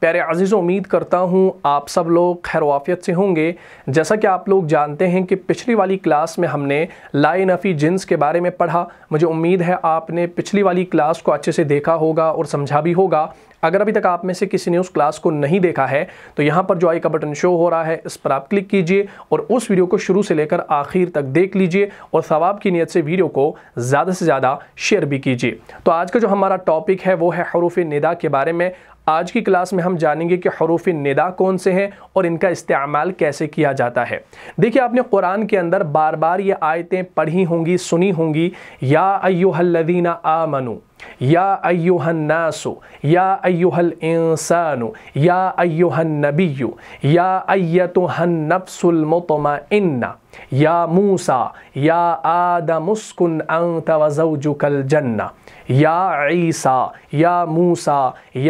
प्यारे अजीज़ उम्मीद करता हूँ आप सब लोग खैर वाफियत से होंगे जैसा कि आप लोग जानते हैं कि पिछली वाली क्लास में हमने लाए नफ़ी जिन्स के बारे में पढ़ा मुझे उम्मीद है आपने पिछली वाली क्लास को अच्छे से देखा होगा और समझा भी होगा अगर अभी तक आप में से किसी ने उस क्लास को नहीं देखा है तो यहाँ पर जो आई का बटन शो हो रहा है इस पर आप क्लिक कीजिए और उस वीडियो को शुरू से लेकर आखिर तक देख लीजिए और सवाब की नीयत से वीडियो को ज़्यादा से ज़्यादा शेयर भी कीजिए तो आज का जो हमारा टॉपिक है वो है हरूफ निदा के बारे में आज की क्लास में हम जानेंगे कि हरूफ निदा कौन से हैं और इनका इस्तेमाल कैसे किया जाता है देखिए आपने कुरान के अंदर बार बार ये आयतें पढ़ी होंगी सुनी होंगी या अयोहल्लदीना आ मनु या अयुहन्नासु या अयोहल इंसानु या अयोहन नबीयु या अयतुहन्नबसुलमतमा इन्ना या मूसा या आदमुस्कुन अंत वजौजुकल जन्ना या ईसा या मूसा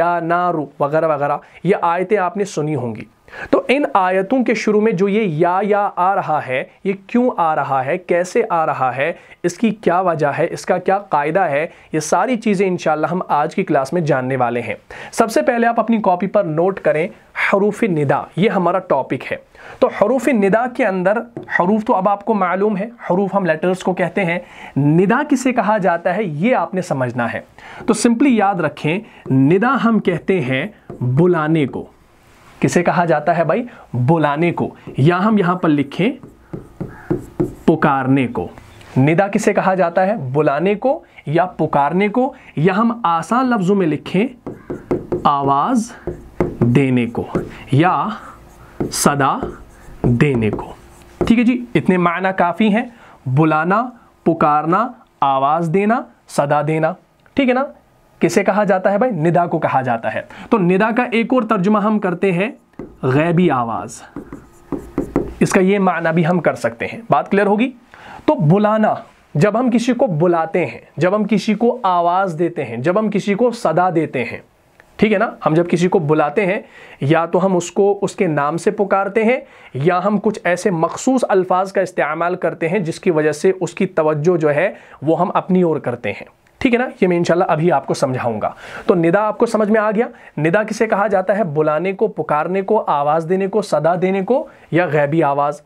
या नारू वगैरह वगैरह ये आयतें आपने सुनी होंगी तो इन आयतों के शुरू में जो ये या या आ रहा है ये क्यों आ रहा है कैसे आ रहा है इसकी क्या वजह है इसका क्या कायदा है ये सारी चीज़ें इन हम आज की क्लास में जानने वाले हैं सबसे पहले आप अपनी कॉपी पर नोट करें हरूफ निदा ये हमारा टॉपिक है तो हरूफ निदा के अंदर हरूफ तो अब आपको मालूम है हरूफ हम लेटर्स को कहते हैं निदा किसे कहा जाता है ये आपने समझना है तो सिंपली याद रखें निदा हम कहते हैं बुलाने को किसे कहा जाता है भाई बुलाने को या हम यहां पर लिखें पुकारने को निदा किसे कहा जाता है बुलाने को या पुकारने को या हम आसान लफ्जों में लिखें आवाज देने को या सदा देने को ठीक है जी इतने मायना काफ़ी हैं बुलाना पुकारना आवाज़ देना सदा देना ठीक है ना किसे कहा जाता है भाई निदा को कहा जाता है तो निदा का एक और तर्जुमा हम करते हैं गैबी आवाज़ इसका ये माना भी हम कर सकते हैं बात क्लियर होगी तो बुलाना जब हम किसी को बुलाते हैं जब हम किसी को आवाज़ देते हैं जब हम किसी को सदा देते हैं ठीक है ना हम जब किसी को बुलाते हैं या तो हम उसको उसके नाम से पुकारते हैं या हम कुछ ऐसे मखसूस अल्फाज का इस्तेमाल करते हैं जिसकी वजह से उसकी तवज्जो जो है वो हम अपनी ओर करते हैं ठीक है ना ये मैं इंशाल्लाह अभी आपको समझाऊंगा तो निदा आपको समझ में आ गया निदा किसे कहा जाता है बुलाने को पुकारने को आवाज़ देने को सदा देने को या गैबी आवाज़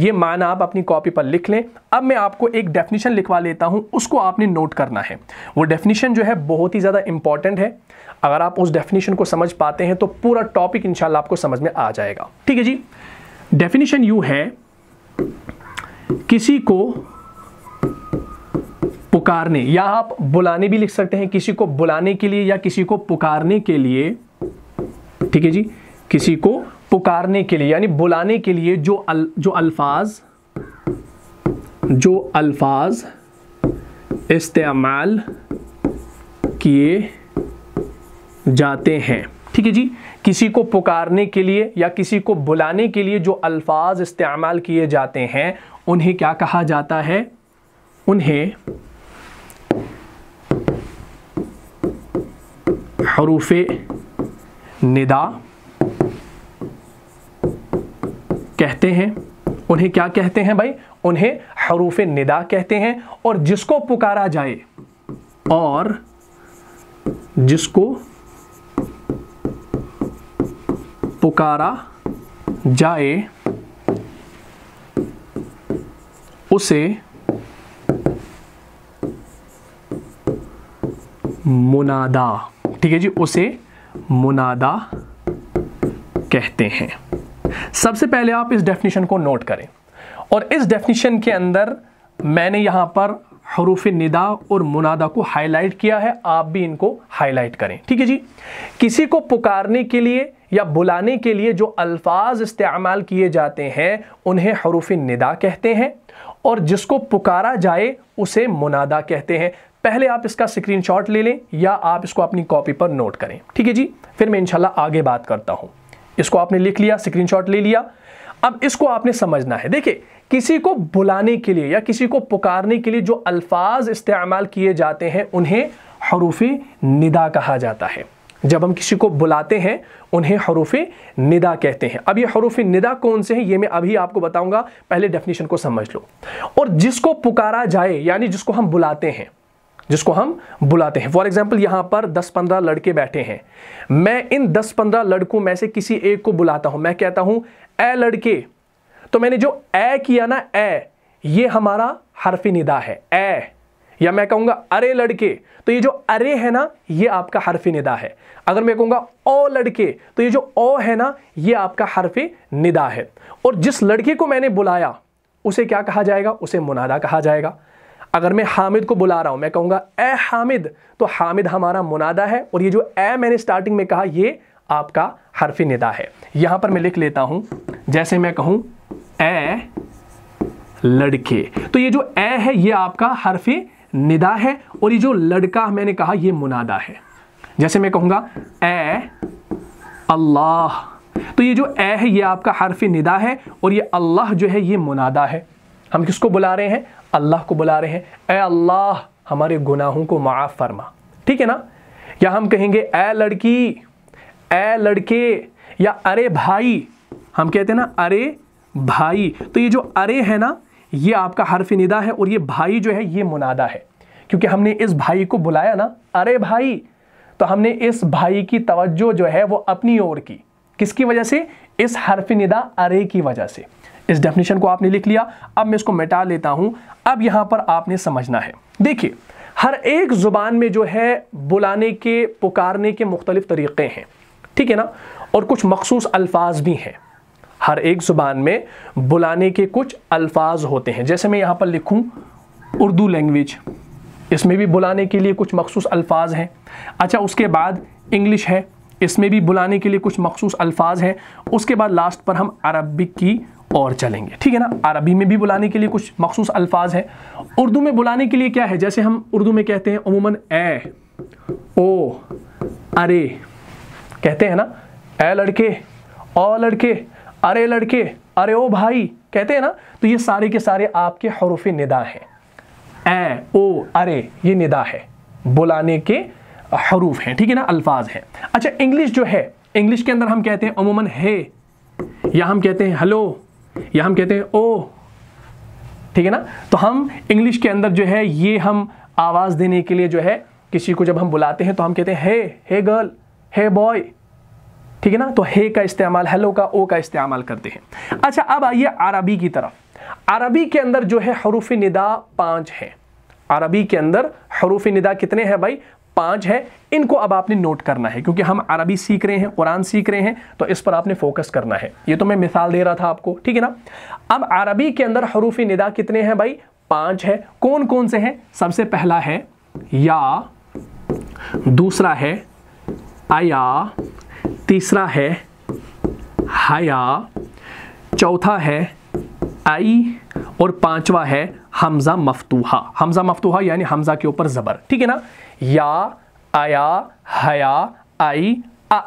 ये माना आप अपनी कॉपी पर लिख लें अब मैं आपको एक डेफिनेशन लिखवा लेता हूं उसको आपने नोट करना है वो डेफिनेशन जो है बहुत ही ज़्यादा इंपॉर्टेंट है अगर आप उस डेफिनेशन को समझ पाते हैं तो पूरा टॉपिक इंशाल्लाह आपको समझ में आ जाएगा ठीक है जी डेफिनेशन यू है किसी को पुकारने या आप बुलाने भी लिख सकते हैं किसी को बुलाने के लिए या किसी को पुकारने के लिए ठीक है जी किसी को पुकारने के लिए यानी बुलाने के लिए जो अल, जो अल्फाज जो अल्फाज इस्तेमाल किए जाते हैं ठीक है जी किसी को पुकारने के लिए या किसी को बुलाने के लिए जो अल्फाज इस्तेमाल किए जाते हैं उन्हें क्या कहा जाता है उन्हें हरूफ निदा कहते हैं उन्हें क्या कहते हैं भाई उन्हें हरूफ निदा कहते हैं और जिसको पुकारा जाए और जिसको पुकारा जाए उसे मुनादा ठीक है जी उसे मुनादा कहते हैं सबसे पहले आप इस डेफिनेशन को नोट करें और इस डेफिनेशन के अंदर मैंने यहां पर हरूफ निदा और मुनादा को हाईलाइट किया है आप भी इनको हाईलाइट करें ठीक है जी किसी को पुकारने के लिए या बुलाने के लिए जो अल्फाज इस्तेमाल किए जाते हैं उन्हें हरूफ निदा कहते हैं और जिसको पुकारा जाए उसे मुनादा कहते हैं पहले आप इसका शॉट ले लें या आप इसको अपनी कॉपी पर नोट करें ठीक है जी फिर मैं इनशाला आगे बात करता हूँ इसको आपने लिख लिया शॉट ले लिया अब इसको आपने समझना है देखिए किसी को बुलाने के लिए या किसी को पुकारने के लिए जो अल्फाज इस्तेमाल किए जाते हैं उन्हें हरूफ निदा कहा जाता है जब हम किसी को बुलाते हैं उन्हें हरूफ निदा कहते हैं अब ये हरूफ निदा कौन से हैं ये मैं अभी आपको बताऊंगा पहले डेफिनेशन को समझ लो और जिसको पुकारा जाए यानी जिसको हम बुलाते हैं जिसको हम बुलाते हैं फॉर एग्जाम्पल यहां पर 10-15 लड़के बैठे हैं मैं इन 10-15 लड़कों में से किसी एक को बुलाता हूं मैं कहता हूं ए लड़के तो मैंने जो ए किया ना ए ये हमारा हरफी निदा है ए या मैं कहूँगा अरे लड़के तो ये जो अरे है ना ये आपका हरफी निदा है अगर मैं कहूंगा ओ लड़के तो ये जो ओ है ना ये आपका हरफी निदा है और जिस लड़के को मैंने बुलाया उसे क्या कहा जाएगा उसे मुनादा कहा जाएगा अगर मैं हामिद को बुला रहा हूं मैं कहूंगा ए हामिद तो हामिद हमारा मुनादा है और ये जो ए मैंने स्टार्टिंग में कहा ये आपका हरफ निदा है यहां पर मैं लिख लेता हूं जैसे मैं कहूँ ए लड़के तो ये जो ए है ये आपका हरफ निदा है और ये जो लड़का मैंने कहा ये मुनादा है जैसे मैं कहूंगा ए अल्लाह तो ये जो ए है ये आपका हरफ निदा है और ये अल्लाह जो है ये मुनादा है हम किसको बुला रहे हैं अल्लाह को बुला रहे हैं ए अल्लाह हमारे गुनाहों को माफ़ फरमा ठीक है ना या हम कहेंगे ए लड़की ए लड़के या अरे भाई हम कहते हैं ना अरे भाई तो ये जो अरे है ना ये आपका हरफ निदा है और ये भाई जो है ये मुनादा है क्योंकि हमने इस भाई को बुलाया ना अरे भाई तो हमने इस भाई की तवज्जो जो है वो अपनी ओर की किसकी वजह से इस हरफ निदा अरे की वजह से इस डेफिनेशन को आपने लिख लिया अब मैं इसको मिटा लेता हूँ अब यहाँ पर आपने समझना है देखिए हर एक ज़ुबान में जो है बुलाने के पुकारने के मुख्तलिफ़ तरीक़े हैं ठीक है ना और कुछ मखसूस अल्फाज भी हैं हर एक ज़ुबान में बुलाने के कुछ अल्फाज होते हैं जैसे मैं यहाँ पर लिखूँ उर्दू लैंग्वेज इसमें भी बुलाने के लिए कुछ मखसूस अल्फाज हैं अच्छा उसके बाद इंग्लिश है इसमें भी बुलाने के लिए कुछ मखसूस अल्फाज हैं उसके बाद लास्ट पर हम अरबिक की तो और चलेंगे ठीक है ना अरबी में भी बुलाने के लिए कुछ मखसूस अल्फाज है उर्दू में बुलाने के लिए क्या है जैसे हम उर्दू में कहते हैं अमूमन ए ओ अरे कहते हैं ना ए लड़के ओ लड़के अरे लड़के अरे ओ भाई कहते हैं ना तो ये सारे के सारे आपके हरूफ निदा हैं ए ओ अरे ये निदा है बुलाने के हरूफ हैं ठीक है ना अल्फाज हैं अच्छा इंग्लिश जो है इंग्लिश के अंदर हम कहते हैं अमूमन हे या हम कहते हैं हेलो या हम कहते हैं ओ ठीक है ना तो हम इंग्लिश के अंदर जो है ये हम आवाज़ देने के लिए जो है किसी को जब हम बुलाते हैं तो हम कहते हैं हे हे गर्ल हे बॉय ठीक है ना तो हे का इस्तेमाल हेलो का ओ का इस्तेमाल करते हैं अच्छा अब आइए अरबी की तरफ अरबी के अंदर जो है हरूफ निदा पांच है अरबी के अंदर हरूफ निदा कितने हैं भाई पांच है इनको अब आपने नोट करना है क्योंकि हम अरबी सीख रहे हैं कुरान सीख रहे हैं तो इस पर आपने फोकस करना है ये तो मैं मिसाल दे रहा था आपको ठीक है ना अब अरबी के अंदर हरूफ निदा कितने हैं भाई पांच है कौन कौन से हैं सबसे पहला है या दूसरा है आया तीसरा है हया चौथा है आई और पांचवा है हमज़ा मफतूहा हमज़ा मफतूहा यानी हमज़ा के ऊपर ज़बर ठीक है ना या आया हया आई आ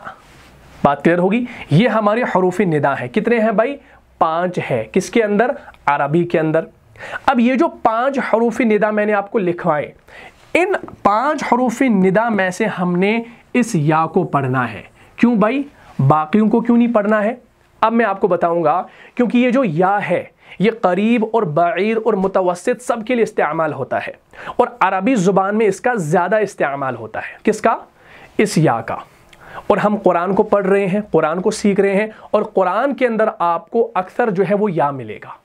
बात क्लियर होगी ये हमारे हरूफ निदा है कितने हैं भाई पांच है किसके अंदर अरबी के अंदर अब ये जो पांच हरूफ निदा मैंने आपको लिखवाए इन पांच हरूफ निदा में से हमने इस या को पढ़ना है क्यों भाई बाकियों को क्यों नहीं पढ़ना है अब मैं आपको बताऊंगा क्योंकि ये जो या है ये करीब और बाइर और मुतवसत सब के लिए इस्तेमाल होता है और अरबी ज़ुबान में इसका ज़्यादा इस्तेमाल होता है किसका इस या का और हम कुरान को पढ़ रहे हैं कुरान को सीख रहे हैं और कुरान के अंदर आपको अक्सर जो है वो या मिलेगा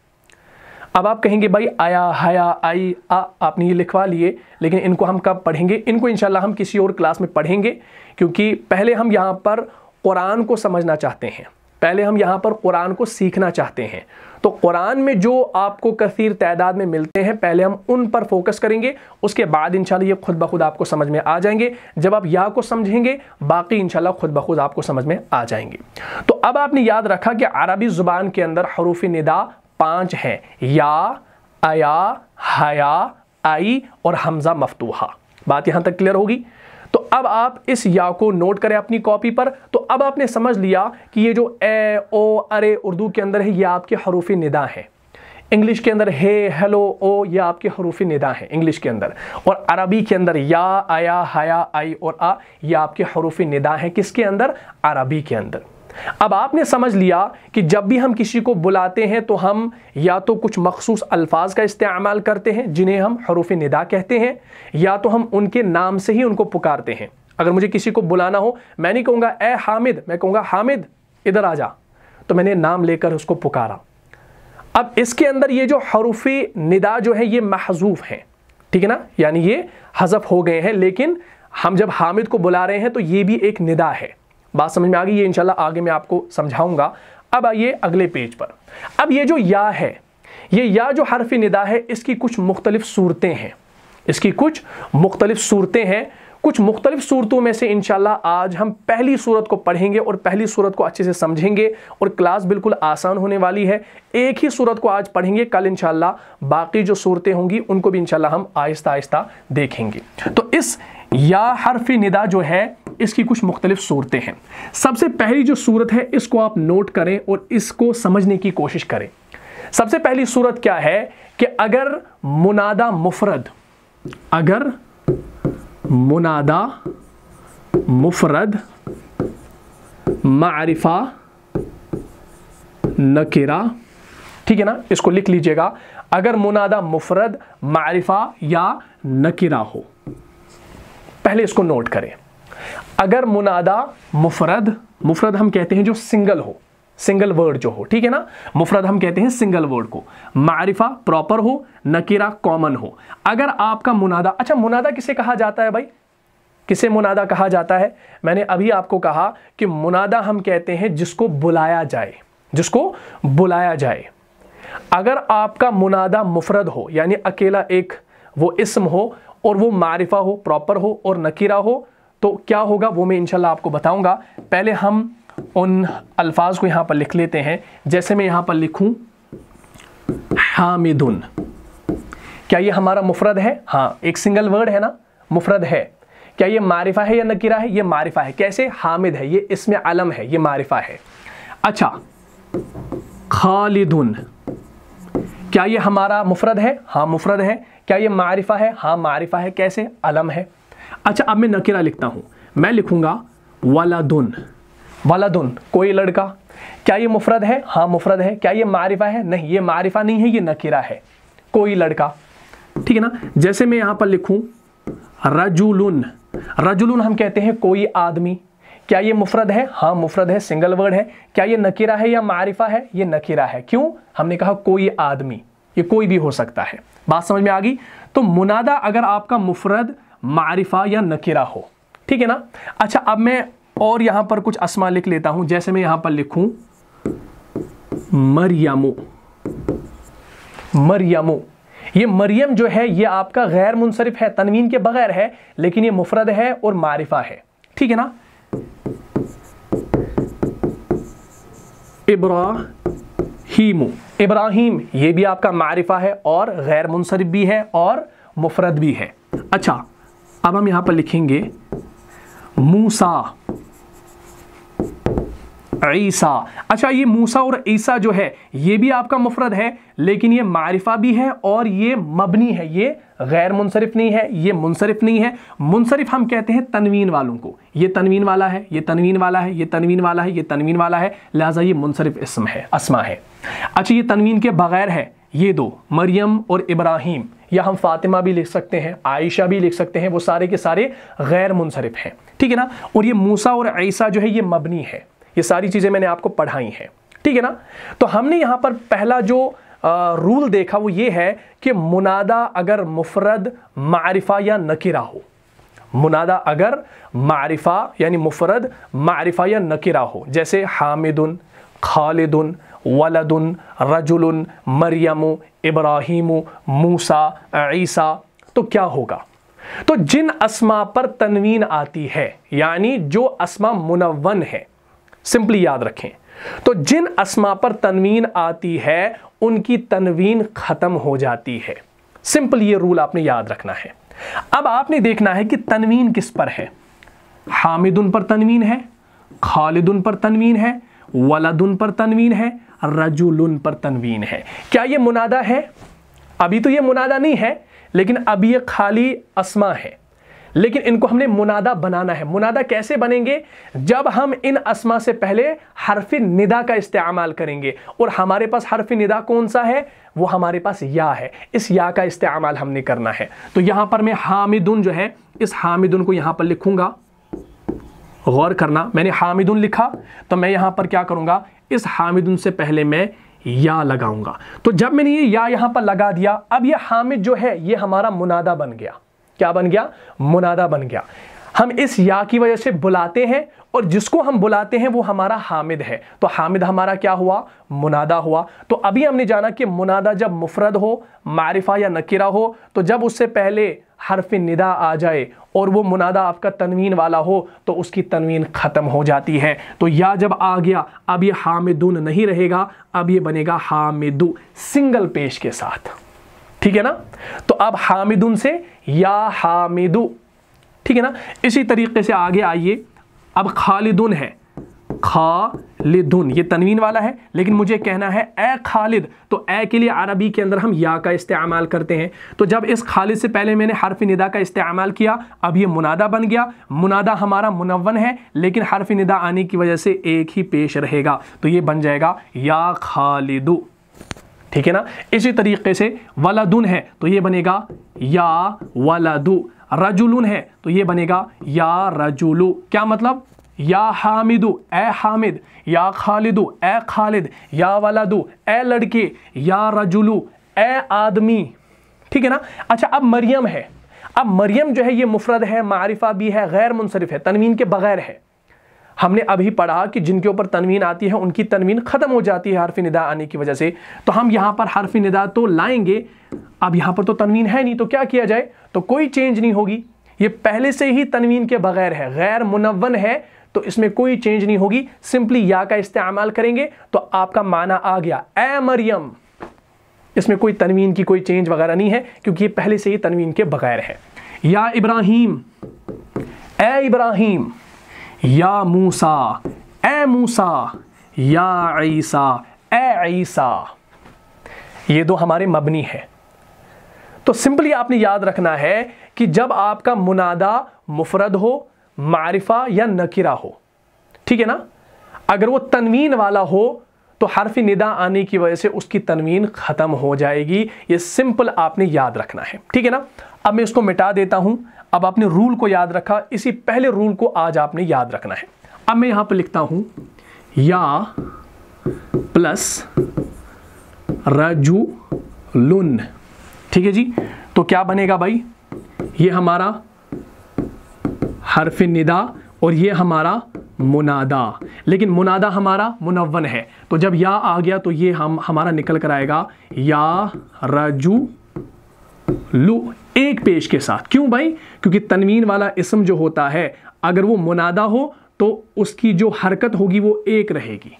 अब आप कहेंगे भाई आया हया आई आ आपने ये लिखवा लिए लेकिन इनको हम कब पढ़ेंगे इनको इंशाल्लाह हम किसी और क्लास में पढ़ेंगे क्योंकि पहले हम यहाँ पर कुरान को समझना चाहते हैं पहले हम यहाँ पर कुरान को सीखना चाहते हैं तो कुरान में जो आपको कसीर तादाद में मिलते हैं पहले हम उन पर फोकस करेंगे उसके बाद इंशाल्लाह ये खुद ब खुद आपको समझ में आ जाएंगे जब आप या को समझेंगे बाकी इंशाल्लाह खुद ब खुद आपको समझ में आ जाएंगे तो अब आपने याद रखा कि अरबी ज़ुबान के अंदर हरूफ निदा पाँच हैं या अया हया आई और हमज़ा मफतूहा बात यहाँ तक क्लियर होगी तो अब आप इस या को नोट करें अपनी कॉपी पर तो अब आपने समझ लिया कि ये जो ए ओ अरे उर्दू के अंदर है ये आपके हरूफी निदा हैं इंग्लिश के अंदर हे हेलो ओ ये आपके हरूफी निदा हैं इंग्लिश के अंदर और अरबी के अंदर या आया हया आई और आ ये आपके हरूफी निदा हैं किसके अंदर अरबी के अंदर अब आपने समझ लिया कि जब भी हम किसी को बुलाते हैं तो हम या तो कुछ मखसूस अल्फाज का इस्तेमाल करते हैं जिन्हें हम हरूफ निदा कहते हैं या तो हम उनके नाम से ही उनको पुकारते हैं अगर मुझे किसी को बुलाना हो मैं नहीं कहूँगा ए हामिद मैं कहूँगा हामिद इधर आ जा तो मैंने नाम लेकर उसको पुकारा अब इसके अंदर ये जो हरूफ निदा जो है ये महजूफ़ हैं ठीक है ना यानी ये हजफ हो गए हैं लेकिन हम जब हामिद को बुला रहे हैं तो ये भी एक निदा है बात समझ में आ गई ये इनशाला आगे मैं आपको समझाऊंगा अब आइए अगले पेज पर अब ये जो या है ये या जो हरफ निदा है इसकी कुछ मुख्तलिफ सूरतें हैं इसकी कुछ मुख्तलिफ सूरतें हैं कुछ मुख्तलिफ सूरतों में से इनशाला आज हम पहली सूरत को पढ़ेंगे और पहली सूरत को अच्छे से समझेंगे और क्लास बिल्कुल आसान होने वाली है एक ही सूरत को आज पढ़ेंगे कल इंशाल्लाह बाकी जो सूरतें होंगी उनको भी इंशाल्लाह हम आहिस्ता आहिस्ता देखेंगे तो इस या हरफी निदा जो है इसकी कुछ मुख्तलिफ सूरतें हैं सबसे पहली जो सूरत है इसको आप नोट करें और इसको समझने की कोशिश करें सबसे पहली सूरत क्या है कि अगर मुनादा मुफरद अगर मुनादा मुफरद मारिफा नकिरा ठीक है ना इसको लिख लीजिएगा अगर मुनादा मुफरद मारिफा या नकिरा हो पहले इसको नोट करें अगर मुनादा मुफरद मुफरद हम कहते हैं जो सिंगल हो सिंगल वर्ड जो हो ठीक है ना मुफरद हम कहते हैं सिंगल वर्ड को मारिफा प्रॉपर हो नकीरा कॉमन हो अगर आपका मुनादा अच्छा मुनादा किसे कहा जाता है भाई किसे मुनादा कहा जाता है मैंने अभी आपको कहा कि मुनादा हम कहते हैं जिसको बुलाया जाए जिसको बुलाया जाए अगर आपका मुनादा मुफरद हो यानी अकेला एक वो इसम हो और वो मारिफा हो प्रॉपर हो और नकीरा हो तो क्या होगा वो मैं इनशाला आपको बताऊंगा पहले हम उन अल्फाज को यहां पर लिख लेते हैं जैसे मैं यहां पर लिखूं हामिदुन क्या ये हमारा मुफरद है हाँ एक सिंगल वर्ड है ना मुफरद है क्या ये मारिफा है या नकीरा है ये मारिफा है कैसे हामिद है ये इसमें आलम है ये मारिफा है अच्छा खालिदुन क्या ये हमारा मुफरद है हाँ मुफरद है क्या ये मारिफा है हाँ मारिफा है कैसे अलम है अच्छा अब मैं नकेरा लिखता हूं मैं लिखूँगा वालादुन वालादुन कोई लड़का क्या ये मुफरद है हाँ मुफरद है क्या ये मारिफा है नहीं ये मारिफा नहीं है ये नकेरा है कोई लड़का ठीक है ना जैसे मैं यहां पर लिखूँ रजुलुन रजुलुन हम कहते हैं कोई आदमी क्या ये मुफरद है हाँ मुफरद है सिंगल वर्ड है क्या ये नकेरा है या मारिफा है ये नकेरा है क्यों हमने कहा कोई आदमी ये कोई भी हो सकता है बात समझ में आ गई तो मुनादा अगर आपका मुफरद मारिफा या नकिरा हो ठीक है ना अच्छा अब मैं और यहां पर कुछ असमा लिख लेता हूं जैसे मैं यहां पर लिखूं मरियमो मरियमो ये मरियम जो है ये आपका गैर मुनसरफ है तनवीन के बगैर है लेकिन ये मुफरद है और मारिफा है ठीक है ना इब्राहिम इब्राहिम ये भी आपका मारिफा है और गैर मुनसरफ भी है और मुफरद भी है अच्छा अब हम यहां पर लिखेंगे मूसा ईसा अच्छा ये मूसा और ईसा जो है ये भी आपका मुफरद है लेकिन ये मारिफा भी है और ये मबनी है ये गैर मुनसरफ नहीं है ये मुनसरफ नहीं है मुनसरफ हम कहते हैं तनवीन वालों को ये तनवीन वाला है ये तनवीन वाला है ये तनवीन वाला है ये तनवीन वाला है लिहाजा ये मुनसरफ इसम है असमा है अच्छा ये तनवीन के बगैर है ये दो मरियम और इब्राहिम या हम फातिमा भी लिख सकते हैं आयशा भी लिख सकते हैं वो सारे के सारे गैर मुनसरफ हैं ठीक है ना और ये मूसा और ऐसा जो है ये मबनी है ये सारी चीज़ें मैंने आपको पढ़ाई हैं ठीक है ना तो हमने यहाँ पर पहला जो आ, रूल देखा वो ये है कि मुनादा अगर मुफरद मारिफा या नकिरा हो मुनादा अगर मारिफा यानी मुफरद मारिफा या नकिरा हो जैसे हामिदुन खालिदुन वलदुन रजुल मरियम इब्राहिम मूसा ईसा तो क्या होगा तो जिन अस्मा पर तनवीन आती है यानी जो अस्मा मुनवन है सिंपली याद रखें तो जिन अस्मा पर तनवीन आती है उनकी तनवीन ख़त्म हो जाती है सिंपल ये रूल आपने याद रखना है अब आपने देखना है कि तनवीन किस पर है हामिद उन पर तनवीन है खालिद उन पर तनवीन है वलद उन पर तनवीन है रजुल पर तनवीन है क्या ये मुनादा है अभी तो ये मुनादा नहीं है लेकिन अब ये खाली असमा है लेकिन इनको हमने मुनादा बनाना है मुनादा कैसे बनेंगे जब हम इन असमा से पहले हरफ निदा का इस्तेमाल करेंगे और हमारे पास हरफ निदा कौन सा है वो हमारे पास या है इस या का इस्तेमाल हमने करना है तो यहां पर मैं हामिदुन जो है इस हामिदुन को यहां पर लिखूंगा गौर करना मैंने हामिदुन लिखा तो मैं यहां पर क्या करूंगा इस हामिद उन से पहले मैं या लगाऊंगा तो जब मैंने ये या यहां पर लगा दिया अब ये हामिद जो है ये हमारा मुनादा बन गया क्या बन गया मुनादा बन गया हम इस या की वजह से बुलाते हैं और जिसको हम बुलाते हैं वो हमारा हामिद है तो हामिद हमारा क्या हुआ मुनादा हुआ तो अभी हमने जाना कि मुनादा जब मुफरद हो मारिफा या नकीरा हो तो जब उससे पहले हरफ निदा आ जाए और वो मुनादा आपका तनवीन वाला हो तो उसकी तनवीन ख़त्म हो जाती है तो या जब आ गया अब ये हामिदुन नहीं रहेगा अब ये बनेगा हामिदु सिंगल पेश के साथ ठीक है ना तो अब हामिदुन से या हामिदु ठीक है ना इसी तरीके से आगे आइए अब खालिदुन है खालिदुन ये तनवीन वाला है लेकिन मुझे कहना है ए खालिद तो ए के लिए अरबी के अंदर हम या का इस्तेमाल करते हैं तो जब इस खालिद से पहले मैंने हरफ निदा का इस्तेमाल किया अब ये मुनादा बन गया मुनादा हमारा मुनवन है लेकिन हरफ निदा आने की वजह से एक ही पेश रहेगा तो ये बन जाएगा या खालिदु ठीक है ना इसी तरीके से वलादुन है तो ये बनेगा या वलादु रजुलुन है तो ये बनेगा या रजुलु क्या मतलब या हामिदु ए हामिद या खालिदु ए खालिद या वलादु ए लड़के या रजुलू ए आदमी ठीक है ना अच्छा अब मरियम है अब मरियम जो है ये मुफरद है मारिफा भी है गैर मुनसरफ है तनवीन के बगैर है हमने अभी पढ़ा कि जिनके ऊपर तनवीन आती है उनकी तनवीन ख़त्म हो जाती है हरफ निदा आने की वजह से तो हम यहाँ पर हरफ निदा तो लाएंगे अब यहाँ पर तो तनवीन है नहीं तो क्या किया जाए तो कोई चेंज नहीं होगी ये पहले से ही तनवीन के बगैर है गैर मुनवन है तो इसमें कोई चेंज नहीं होगी सिंपली या का इस्तेमाल करेंगे तो आपका माना आ गया ए मरियम इसमें कोई तनवीन की कोई चेंज वगैरह नहीं है क्योंकि ये पहले से ही तनवीन के बगैर है या इब्राहिम ए इब्राहिम या मूसा ए मूसा या ईसा ए ईसा ये दो हमारे मबनी है तो सिंपली आपने याद रखना है कि जब आपका मुनादा मुफरद हो मारिफा या नकिरा हो ठीक है ना अगर वो तनवीन वाला हो तो हर्फ निदा आने की वजह से उसकी तनवीन ख़त्म हो जाएगी ये सिंपल आपने याद रखना है ठीक है ना अब मैं इसको मिटा देता हूं अब आपने रूल को याद रखा इसी पहले रूल को आज आपने याद रखना है अब मैं यहां पर लिखता हूं या प्लस रजू लुन ठीक है जी तो क्या बनेगा भाई ये हमारा हरफ निदा और ये हमारा मुनादा लेकिन मुनादा हमारा मुनवन है तो जब या आ गया तो ये हम हमारा निकल कर आएगा या रजू लू एक पेश के साथ क्यों भाई क्योंकि तनवीन वाला इसम जो होता है अगर वो मुनादा हो तो उसकी जो हरकत होगी वो एक रहेगी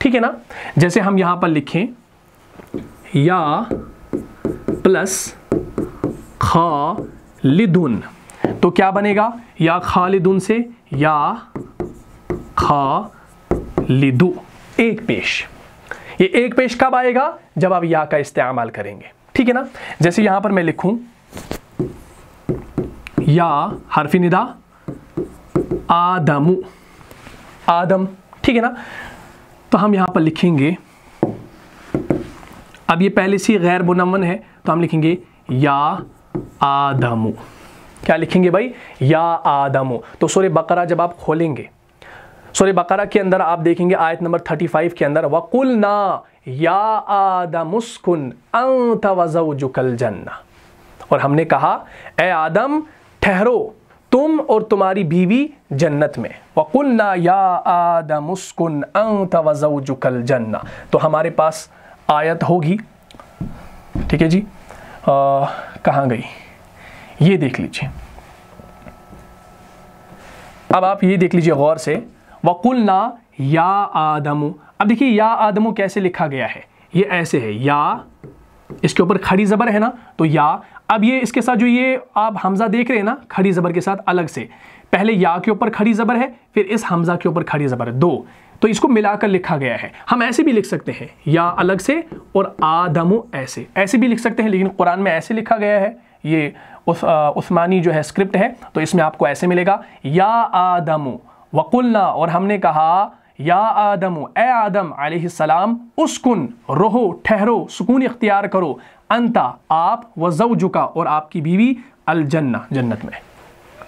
ठीक है ना जैसे हम यहां पर लिखें या प्लस खा लिदुन तो क्या बनेगा या खालिदुन से या खालिदु एक पेश ये एक पेश कब आएगा जब आप या का इस्तेमाल करेंगे ठीक है ना जैसे यहां पर मैं लिखूं या हरफी निदा आदमु आदम ठीक है ना तो हम यहां पर लिखेंगे अब ये पहले से गैर मुनवन है तो हम लिखेंगे या आदमु क्या लिखेंगे भाई या आदमो तो सोरे बकरा जब आप खोलेंगे सोरे बकरा के अंदर आप देखेंगे आयत नंबर 35 के अंदर वकुल ना या आदम उस्कुन अंत वजुकल जन्ना और हमने कहा ए आदम ठहरो तुम और तुम्हारी बीवी जन्नत में वकुल ना या आदम उस्कुन अंत वजुकल जन्ना तो हमारे पास आयत होगी ठीक है जी कहाँ गई ये देख लीजिए अब आप ये देख लीजिए गौर से ना या आदमो अब देखिए या आदमो कैसे लिखा गया है ये ऐसे है या इसके ऊपर खड़ी ज़बर है ना तो या अब ये इसके साथ जो ये आप हमज़ा देख रहे हैं ना खड़ी ज़बर के साथ अलग से पहले या के ऊपर खड़ी ज़बर है फिर इस हमज़ा के ऊपर खड़ी ज़बर है दो तो इसको मिलाकर लिखा गया है हम ऐसे भी लिख सकते हैं या अलग से और आदमो ऐसे ऐसे भी लिख सकते हैं लेकिन कुरान में ऐसे लिखा गया है ये उस उस्मानी जो है स्क्रिप्ट है तो इसमें आपको ऐसे मिलेगा या आदमो वकुलना और हमने कहा या आदम ए आदम आलाम उसकुन रोहो ठहरो सुकून इख्तियार करो अंता आप व झुका और आपकी बीवी अलजन्ना जन्नत में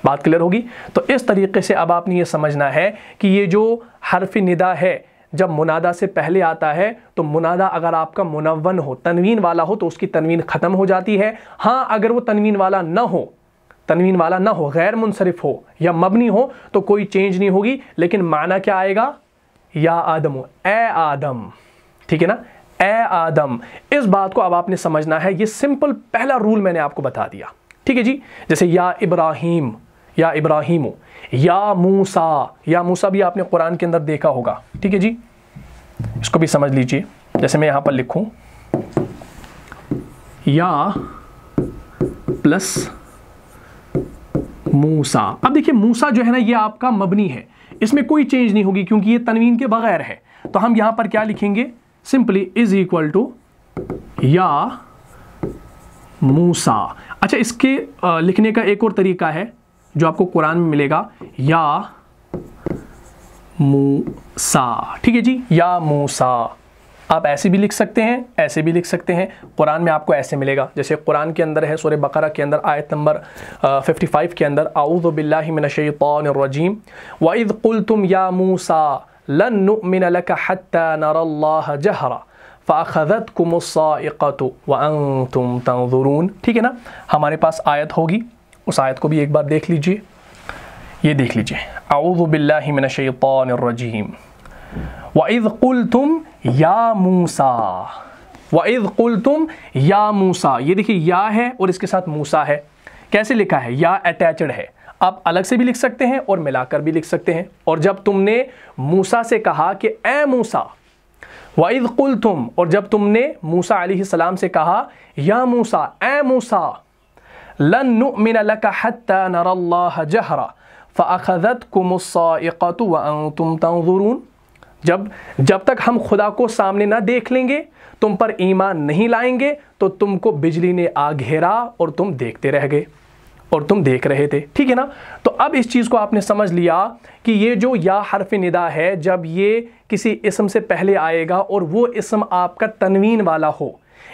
बात क्लियर होगी तो इस तरीके से अब आपने ये समझना है कि ये जो हरफ निदा है जब मुनादा से पहले आता है तो मुनादा अगर आपका मुनवन हो तनवीन वाला हो तो उसकी तनवीन ख़त्म हो जाती है हाँ अगर वो तनवीन वाला ना हो तनवीन वाला ना हो गैर मुनसरफ हो या मबनी हो तो कोई चेंज नहीं होगी लेकिन माना क्या आएगा या आदम हो ए आदम ठीक है ना ए आदम इस बात को अब आपने समझना है ये सिंपल पहला रूल मैंने आपको बता दिया ठीक है जी जैसे या इब्राहिम या इब्राहिम या मूसा या मूसा भी आपने कुरान के अंदर देखा होगा ठीक है जी इसको भी समझ लीजिए जैसे मैं यहां पर लिखूं या प्लस मूसा अब देखिए मूसा जो है ना ये आपका मबनी है इसमें कोई चेंज नहीं होगी क्योंकि ये तनवीन के बगैर है तो हम यहां पर क्या लिखेंगे सिंपली इज इक्वल टू या मूसा अच्छा इसके लिखने का एक और तरीका है जो आपको कुरान में मिलेगा या मूसा ठीक है जी या मूसा आप ऐसे भी लिख सकते हैं ऐसे भी लिख सकते हैं कुरान में आपको ऐसे मिलेगा जैसे कुरान के अंदर है सोरे बकरा के अंदर आयत नंबर 55 के अंदर बिल्लाशीम वाइद कुल तुम या मूसा लन जहरा फ़ाखत तुम ठीक है ना हमारे पास आयत होगी उस आयत को भी एक बार देख लीजिए ये देख लीजिए आउज़बिल्लिमिनशैतरजीम वज़ कुल तुम या मूसा वज़ कुल तुम या मूसा ये देखिए या है और इसके साथ मूसा है कैसे लिखा है या अटैचड है आप अलग से भी लिख सकते हैं और मिलाकर भी लिख सकते हैं और जब तुमने मूसा से कहा कि ए मूसा वज़ कुल तुम और जब तुमने मूसा सलाम से कहा या मूसा ए मूसा लन नुमिन लक हत्ता नरल्लाह जहरा फ़ाखदत कुमसाक़त व तुम तंजुरून जब जब तक हम खुदा को सामने ना देख लेंगे तुम पर ईमान नहीं लाएंगे तो तुमको बिजली ने आ घेरा और तुम देखते रह गए और तुम देख रहे थे ठीक है ना तो अब इस चीज़ को आपने समझ लिया कि ये जो या हरफ निदा है जब ये किसी इसम से पहले आएगा और वो इसम आपका तनवीन वाला हो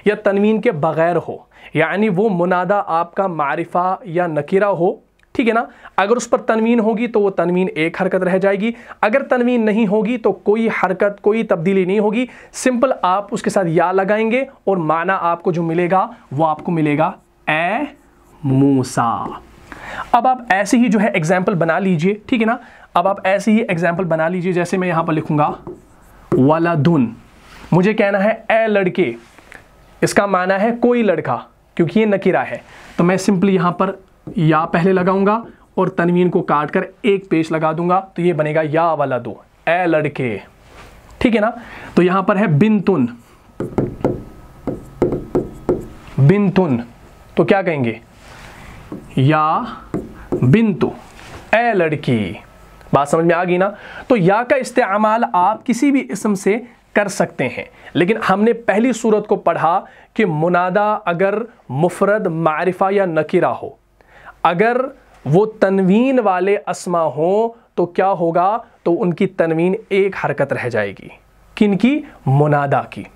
या तनवीन के बग़ैर हो यानी वो मुनादा आपका मारिफा या नकीरा हो ठीक है ना अगर उस पर तनवीन होगी तो वो तनवीन एक हरकत रह जाएगी अगर तनवीन नहीं होगी तो कोई हरकत कोई तब्दीली नहीं होगी सिंपल आप उसके साथ या लगाएंगे और माना आपको जो मिलेगा वो आपको मिलेगा ए मूसा अब आप ऐसे ही जो है एग्जाम्पल बना लीजिए ठीक है ना अब आप ऐसे ही एग्जाम्पल बना लीजिए जैसे मैं यहां पर लिखूंगा वालादुन मुझे कहना है ए लड़के इसका माना है कोई लड़का क्योंकि ये नकिरा है तो मैं सिंपली यहाँ पर या पहले लगाऊंगा और तनवीन को काट कर एक पेश लगा दूंगा तो ये बनेगा या वाला दो ए लड़के ठीक है ना तो यहां पर है बिन तुन बिन तुन तो क्या कहेंगे या बिनतु ए लड़की बात समझ में आ गई ना तो या का इस्तेमाल आप किसी भी इसम से कर सकते हैं लेकिन हमने पहली सूरत को पढ़ा कि मुनादा अगर मुफरद मारिफा या नकीरा हो अगर वो तनवीन वाले असमा हो तो क्या होगा तो उनकी तनवीन एक हरकत रह जाएगी किन की मुनादा की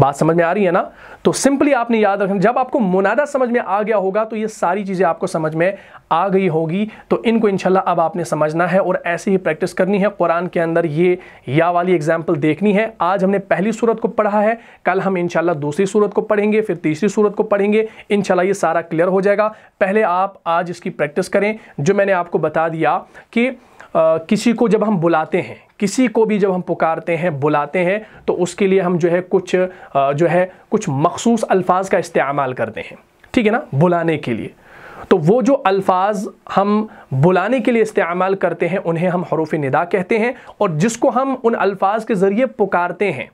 बात समझ में आ रही है ना तो सिंपली आपने याद रखना जब आपको मुनादा समझ में आ गया होगा तो ये सारी चीज़ें आपको समझ में आ गई होगी तो इनको इंशाल्लाह अब आपने समझना है और ऐसे ही प्रैक्टिस करनी है कुरान के अंदर ये या वाली एग्जाम्पल देखनी है आज हमने पहली सूरत को पढ़ा है कल हम इंशाल्लाह दूसरी सूरत को पढ़ेंगे फिर तीसरी सूरत को पढ़ेंगे इंशाल्लाह ये सारा क्लियर हो जाएगा पहले आप आज इसकी प्रैक्टिस करें जो मैंने आपको बता दिया कि आ, किसी को जब हम बुलाते हैं किसी को भी जब हम पुकारते हैं बुलाते हैं तो उसके लिए हम जो है कुछ जो है कुछ मखसूस अल्फाज का इस्तेमाल करते हैं ठीक है ना बुलाने के लिए तो वो जो अल्फाज हम बुलाने के लिए इस्तेमाल करते हैं उन्हें हम हरूफ निदा कहते हैं और जिसको हम उन अल्फाज के ज़रिए पुकारते हैं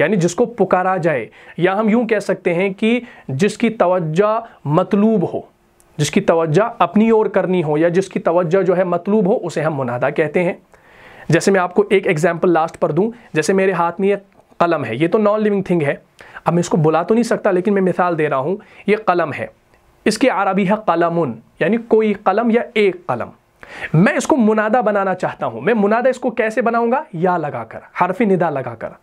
यानी जिसको पुकारा जाए या हम यूं कह सकते हैं कि जिसकी तवज्जो मतलूब हो जिसकी तवज्जो अपनी ओर करनी हो या जिसकी तवज्जो जो है मतलूब हो उसे हम मुनादा कहते हैं जैसे मैं आपको एक एग्जाम्पल लास्ट पर दूँ जैसे मेरे हाथ में ये कलम है ये तो नॉन लिविंग थिंग है अब मैं इसको बुला तो नहीं सकता लेकिन मैं मिसाल दे रहा हूँ ये कलम है इसकी अरबी है कलम यानी कोई कलम या एक कलम मैं इसको मुनादा बनाना चाहता हूँ मैं मुनादा इसको कैसे बनाऊंगा या लगाकर हरफी निदा लगाकर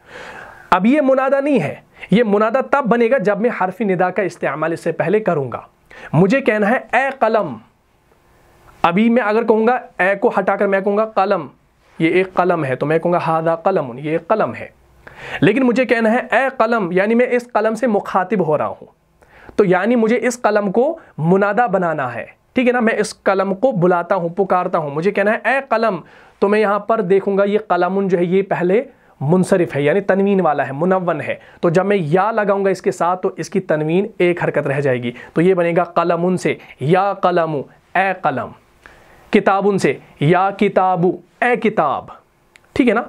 अब ये मुनादा नहीं है ये मुनादा तब बनेगा जब मैं हरफी निदा का इस्तेमाल इससे पहले करूँगा मुझे कहना है ए कलम अभी मैं अगर कहूँगा ए को हटाकर मैं कहूँगा कलम ये एक कलम है तो मैं कहूँगा हादा कलम ये एक कलम है लेकिन मुझे कहना है ए कलम यानी मैं इस कलम से मुखातिब हो रहा हूँ तो यानी मुझे इस कलम को मुनादा बनाना है ठीक है ना मैं इस कलम को बुलाता हूँ पुकारता हूँ मुझे कहना है ए कलम तो मैं यहाँ पर देखूंगा ये कलम जो है ये पहले मुनसरफ है यानी तनवीन वाला है मुनवन है तो जब मैं या लगाऊंगा इसके साथ तो इसकी तनवीन एक हरकत रह जाएगी तो ये बनेगा कलम से या कलम ए कलम किताबुन से या किताबु ए किताब ठीक है ना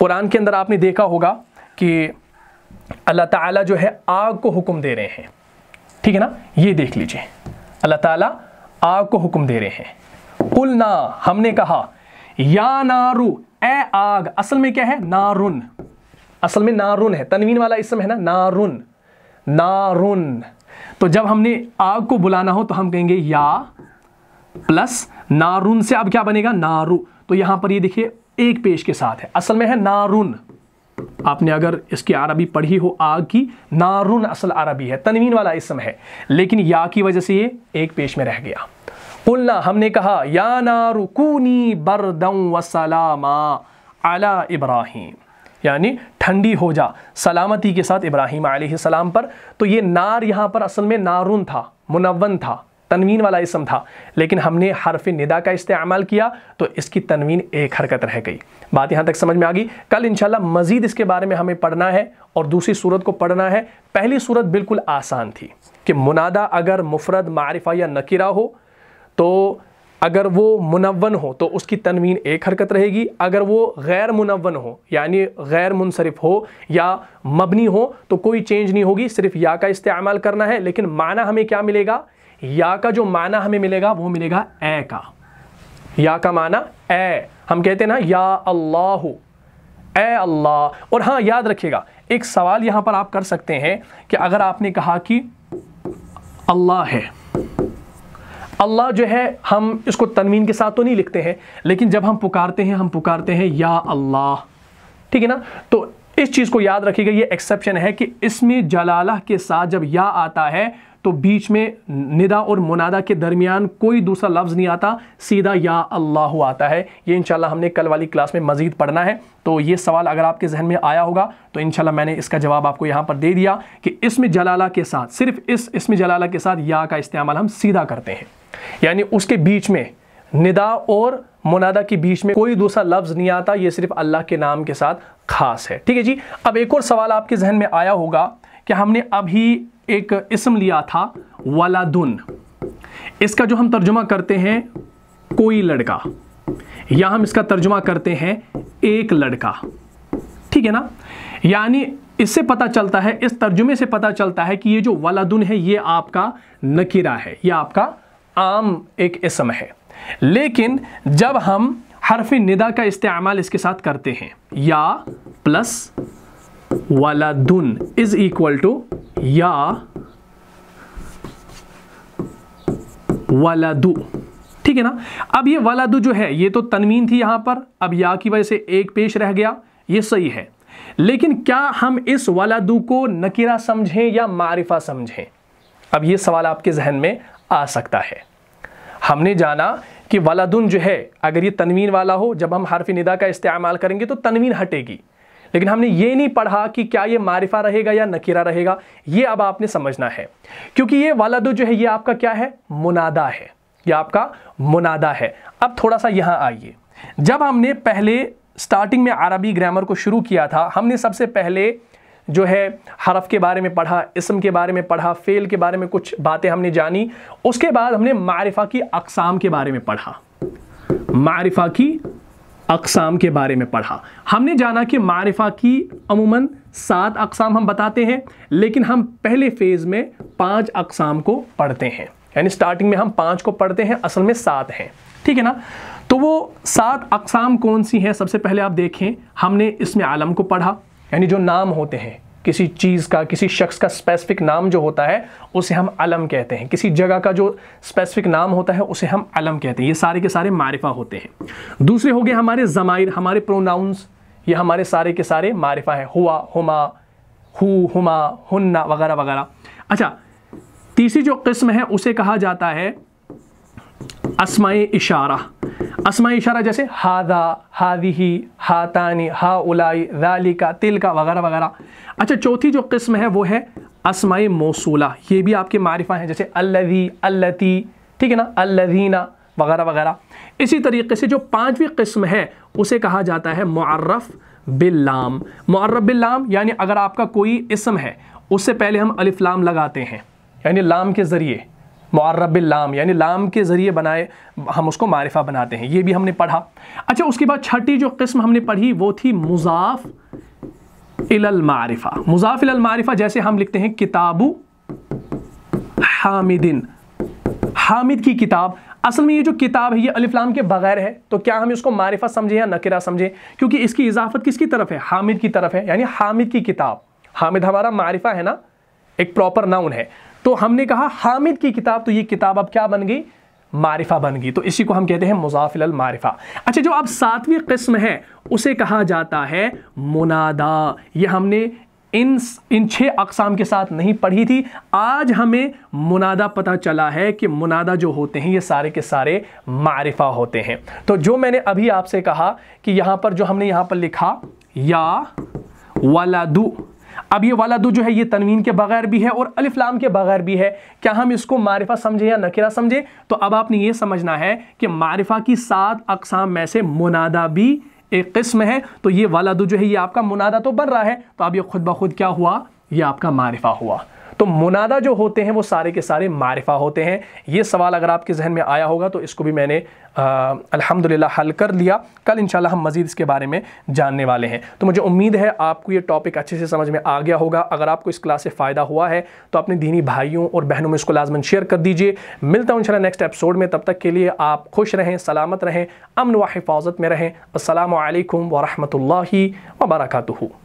कुरान के अंदर आपने देखा होगा कि अल्लाह ताला जो है आग को हुक्म दे रहे हैं ठीक है ना ये देख लीजिए अल्लाह ताला आग को हुक्म दे रहे हैं कुल ना हमने कहा या नारू ए आग असल में क्या है नारुन असल में नारुन है तनवीन वाला इसम है ना नारुन नारुन तो जब हमने आग को बुलाना हो तो हम कहेंगे या प्लस नारून से अब क्या बनेगा नारू तो यहां पर ये देखिए एक पेश के साथ है असल में है नारून आपने अगर इसकी अरबी पढ़ी हो आग की नारून असल अरबी है तनवीन वाला इसम है लेकिन या की वजह से ये एक पेश में रह गया उल्ला हमने कहा या नारुकूनी बरदम वसलामा अला इब्राहिम यानी ठंडी हो जा सलामती के साथ इब्राहिम सलाम पर तो ये नार यहां पर असल में नारून था मुनवन था तनवीन वाला इसम था लेकिन हमने हरफ निदा का इस्तेमाल किया तो इसकी तनवीन एक हरकत रह गई बात यहाँ तक समझ में आ गई कल इंशाल्लाह मज़ीद इसके बारे में हमें पढ़ना है और दूसरी सूरत को पढ़ना है पहली सूरत बिल्कुल आसान थी कि मुनादा अगर मुफरद मारिफा या नकीरा हो तो अगर वो मुनवन हो तो उसकी तनवीन एक हरकत रहेगी अगर वो गैर मुनवन हो यानी गैर मुनसरफ हो या मबनी हो तो कोई चेंज नहीं होगी सिर्फ या का इस्तेमाल करना है लेकिन माना हमें क्या मिलेगा या का जो माना हमें मिलेगा वो मिलेगा ए का या का माना ए हम कहते हैं ना या अल्लाह ए अल्लाह और हाँ याद रखिएगा एक सवाल यहां पर आप कर सकते हैं कि अगर आपने कहा कि अल्लाह है अल्लाह जो है हम इसको तनवीन के साथ तो नहीं लिखते हैं लेकिन जब हम पुकारते हैं हम पुकारते हैं या अल्लाह ठीक है ना तो इस चीज़ को याद रखिएगा ये एक्सेप्शन है कि इसमें जलाला के साथ जब या आता है तो बीच में निदा और मुनादा के दरमियान कोई दूसरा लफ्ज़ नहीं आता सीधा या अल्लाह आता है ये इंशाल्लाह हमने कल वाली क्लास में मज़ीद पढ़ना है तो ये सवाल अगर आपके जहन में आया होगा तो इनशाला मैंने इसका जवाब आपको यहां पर दे दिया कि इसमें जलाला के साथ सिर्फ इस इसमें जलाला के साथ या का इस्तेमाल हम सीधा करते हैं यानी उसके बीच में निदा और मुनादा के बीच में कोई दूसरा लफ्ज़ नहीं आता ये सिर्फ अल्लाह के नाम के साथ खास है ठीक है जी अब एक और सवाल आपके जहन में आया होगा कि हमने अभी एक इसम लिया था वलादुन इसका जो हम तर्जुमा करते हैं कोई लड़का या हम इसका तर्जुमा करते हैं एक लड़का ठीक है ना यानी इससे पता चलता है इस तर्जुमे से पता चलता है कि ये जो वालादुन है ये आपका नकीरा है ये आपका आम एक इसम है लेकिन जब हम हरफ निदा का इस्तेमाल इसके साथ करते हैं या प्लस वलादुन इज़ इक्वल टू या वलादू ठीक है ना अब ये दू जो है ये तो तनवीन थी यहां पर अब या की वजह से एक पेश रह गया ये सही है लेकिन क्या हम इस दू को नकीरा समझें या मारिफा समझें अब ये सवाल आपके जहन में आ सकता है हमने जाना कि वलादुन जो है अगर ये तनवीन वाला हो जब हम हरफी निदा का इस्तेमाल करेंगे तो तनवीन हटेगी लेकिन हमने ये नहीं पढ़ा कि क्या ये मारिफा रहेगा या नकीरा रहेगा ये अब आपने समझना है क्योंकि ये वाला दो जो है ये आपका क्या है मुनादा है ये आपका मुनादा है अब थोड़ा सा यहाँ आइए जब हमने पहले स्टार्टिंग में अरबी ग्रामर को शुरू किया था हमने सबसे पहले जो है हरफ के बारे में पढ़ा इसम के बारे में पढ़ा फेल के बारे में कुछ बातें हमने जानी उसके बाद हमने मारिफा की अकसाम के बारे में पढ़ा मारिफा की अकसाम के बारे में पढ़ा हमने जाना कि मारिफा की अमूमन सात अकसाम हम बताते हैं लेकिन हम पहले फ़ेज़ में पांच अकसाम को पढ़ते हैं यानी स्टार्टिंग में हम पांच को पढ़ते हैं असल में सात हैं ठीक है ना तो वो सात अकसाम कौन सी हैं सबसे पहले आप देखें हमने इसमें आलम को पढ़ा यानी जो नाम होते हैं किसी चीज़ का किसी शख्स का स्पेसिफिक नाम जो होता है उसे हम अलम कहते हैं किसी जगह का जो स्पेसिफिक नाम होता है उसे हम अलम कहते हैं ये सारे के सारे मारिफा होते हैं दूसरे हो गए हमारे जमाइर हमारे प्रोनाउंस ये हमारे सारे के सारे मारिफा है हुआ हुमा हु हुमा हुन्ना वगैरह वगैरह अच्छा तीसरी जो किस्म है उसे कहा जाता है असमाय इशारा असमाय इशारा जैसे हादा हादिही हातानी हा उलाई तिल तिलका वगैरह वगैरह अच्छा चौथी जो किस्म है वो है असमाय मौसूला ये भी आपके मारिफा हैं जैसे अल्लवी अल्लती ठीक है ना अल्लदीना वगैरह वगैरह इसी तरीके से जो पांचवी किस्म है उसे कहा जाता है मार्रफ़ बिल्लाम मार्रफ़ बिल्लाम यानी अगर आपका कोई इसम है उससे पहले हम अलिफ्लाम लगाते हैं यानी लाम के ज़रिए लाम यानी लाम के ज़रिए बनाए हम उसको मारिफा बनाते हैं ये भी हमने पढ़ा अच्छा उसके बाद छठी जो किस्म हमने पढ़ी वो थी मुजाफ मारिफा मुजाफ मारिफा जैसे हम लिखते हैं किताबु हामिदिन हामिद की किताब असल में ये जो किताब है ये अलिफ्लाम के बगैर है तो क्या हम इसको मारिफा समझें या नकिरा समझें क्योंकि इसकी इजाफत किसकी तरफ है हामिद की तरफ है यानी हामिद की किताब हामिद हमारा मारिफा है ना एक प्रॉपर नाउन है तो हमने कहा हामिद की किताब तो ये किताब अब क्या बन गई मारिफा बन गई तो इसी को हम कहते हैं मुजाफिल मारिफा अच्छा जो अब सातवीं किस्म है उसे कहा जाता है मुनादा ये हमने इन इन छह अकसाम के साथ नहीं पढ़ी थी आज हमें मुनादा पता चला है कि मुनादा जो होते हैं ये सारे के सारे मारिफा होते हैं तो जो मैंने अभी आपसे कहा कि यहां पर जो हमने यहां पर लिखा या वाला दू अब ये वाला दो जो है ये तनवीन के बगैर भी है और अलिफ्लाम के बगैर भी है क्या हम इसको मारिफा समझे या नकिरा समझे तो अब आपने ये समझना है कि मारिफा की सात अकसाम में से मुनादा भी एक किस्म है तो ये वाला दो जो है ये आपका मुनादा तो बन रहा है तो अब ये खुद ब खुद क्या हुआ ये आपका मारिफा हुआ तो मुनादा जो होते हैं वो सारे के सारे मारिफा होते हैं ये सवाल अगर आपके जहन में आया होगा तो इसको भी मैंने अल्हम्दुलिल्लाह हल कर लिया कल इंशाल्लाह हम मज़ीद इसके बारे में जानने वाले हैं तो मुझे उम्मीद है आपको ये टॉपिक अच्छे से समझ में आ गया होगा अगर आपको इस क्लास से फ़ायदा हुआ है तो अपने दीनी भाइयों और बहनों में इसको लाजमन शेयर कर दीजिए मिलता हूँ इंशाल्लाह नेक्स्ट एपिसोड में तब तक के लिए आप खुश रहें सलामत रहें अमन व हिफाजत में रहें असल वरहमल वर्का